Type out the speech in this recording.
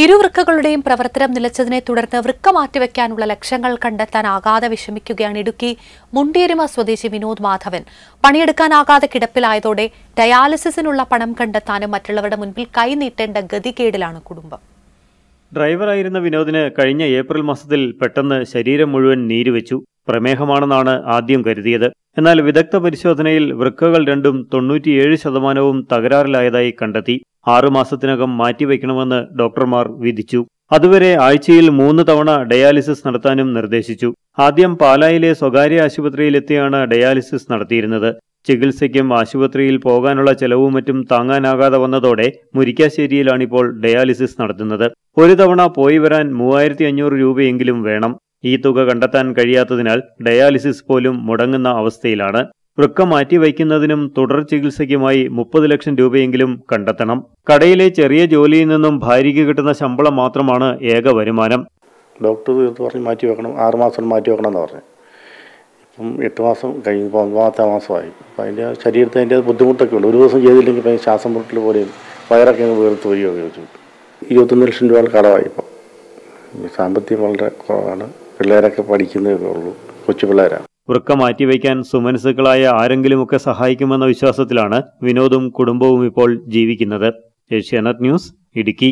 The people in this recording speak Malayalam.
ഇരുവൃക്കകളുടെയും പ്രവർത്തനം നിലച്ചതിനെ തുടർന്ന് വൃക്ക മാറ്റിവെക്കാനുള്ള ലക്ഷ്യങ്ങൾ കണ്ടെത്താനാകാതെ വിഷമിക്കുകയാണ് ഇടുക്കി മുണ്ടിയരുമ സ്വദേശി വിനോദ് മാധവൻ പണിയെടുക്കാനാകാതെ കിടപ്പിലായതോടെ ഡയാലിസിസിനുള്ള പണം കണ്ടെത്താനും മറ്റുള്ളവരുടെ മുൻപിൽ കൈനീട്ടേണ്ട ഗതികേടിലാണ് കുടുംബം ഡ്രൈവറായിരുന്ന വിനോദിന് കഴിഞ്ഞ ഏപ്രിൽ മാസത്തിൽ പെട്ടെന്ന് ശരീരം മുഴുവൻ നീരുവെച്ചു പ്രമേഹമാണെന്നാണ് ആദ്യം കരുതിയത് എന്നാൽ വിദഗ്ധ പരിശോധനയിൽ വൃക്കകൾ രണ്ടും തൊണ്ണൂറ്റിയേഴ് ശതമാനവും തകരാറിലായതായി കണ്ടെത്തി ആറുമാസത്തിനകം മാറ്റിവെക്കണമെന്ന് ഡോക്ടർമാർ വിധിച്ചു അതുവരെ ആഴ്ചയിൽ മൂന്ന് തവണ ഡയാലിസിസ് നടത്താനും നിർദ്ദേശിച്ചു ആദ്യം പാലായിലെ സ്വകാര്യ ആശുപത്രിയിലെത്തിയാണ് ഡയാലിസിസ് നടത്തിയിരുന്നത് ചികിത്സയ്ക്കും ആശുപത്രിയിൽ പോകാനുള്ള ചെലവും മറ്റും താങ്ങാനാകാതെ വന്നതോടെ മുരിക്കാശ്ശേരിയിലാണിപ്പോൾ ഡയാലിസിസ് നടത്തുന്നത് ഒരു തവണ പോയി വരാൻ മൂവായിരത്തി അഞ്ഞൂറ് രൂപയെങ്കിലും വേണം ഈ തുക കണ്ടെത്താൻ കഴിയാത്തതിനാൽ ഡയാലിസിസ് പോലും മുടങ്ങുന്ന അവസ്ഥയിലാണ് വൃക്ക മാറ്റിവയ്ക്കുന്നതിനും തുടർ ചികിത്സയ്ക്കുമായി മുപ്പത് ലക്ഷം രൂപയെങ്കിലും കണ്ടെത്തണം കടയിലെ ചെറിയ ജോലിയിൽ നിന്നും ഭാര്യയ്ക്ക് കിട്ടുന്ന ശമ്പളം മാത്രമാണ് ഏക വരുമാനം ഡോക്ടർ പറഞ്ഞ് മാറ്റി വെക്കണം ആറ് മാസം മാറ്റി വെക്കണം എന്ന് പറഞ്ഞു ഇപ്പം എട്ട് മാസം കഴിഞ്ഞ് ഇപ്പോൾ മാസമായി അപ്പം അതിൻ്റെ ശരീരത്തിന് അതിൻ്റെ ബുദ്ധിമുട്ടൊക്കെ ഉണ്ട് ഒരു ദിവസം ചെയ്തില്ലെങ്കിൽ ശ്വാസം മുട്ടിൽ പോലെയും വയറൊക്കെ വീർത്ത് വരികയോ ചോദിച്ചു ഇരുപത്തൊന്ന് ലക്ഷം രൂപ കടമായി ഇപ്പം സാമ്പത്തികം വളരെ കുറവാണ് പിള്ളേരൊക്കെ പഠിക്കുന്നതേ ഉള്ളൂ കൊച്ചു പിള്ളേരാണ് വൃക്ക മാറ്റിവെക്കാൻ സുമനസുക്കളായ ആരെങ്കിലുമൊക്കെ സഹായിക്കുമെന്ന വിശ്വാസത്തിലാണ് വിനോദും കുടുംബവും ഇപ്പോൾ ജീവിക്കുന്നത് ഏഷ്യാനെറ്റ് ന്യൂസ് ഇടുക്കി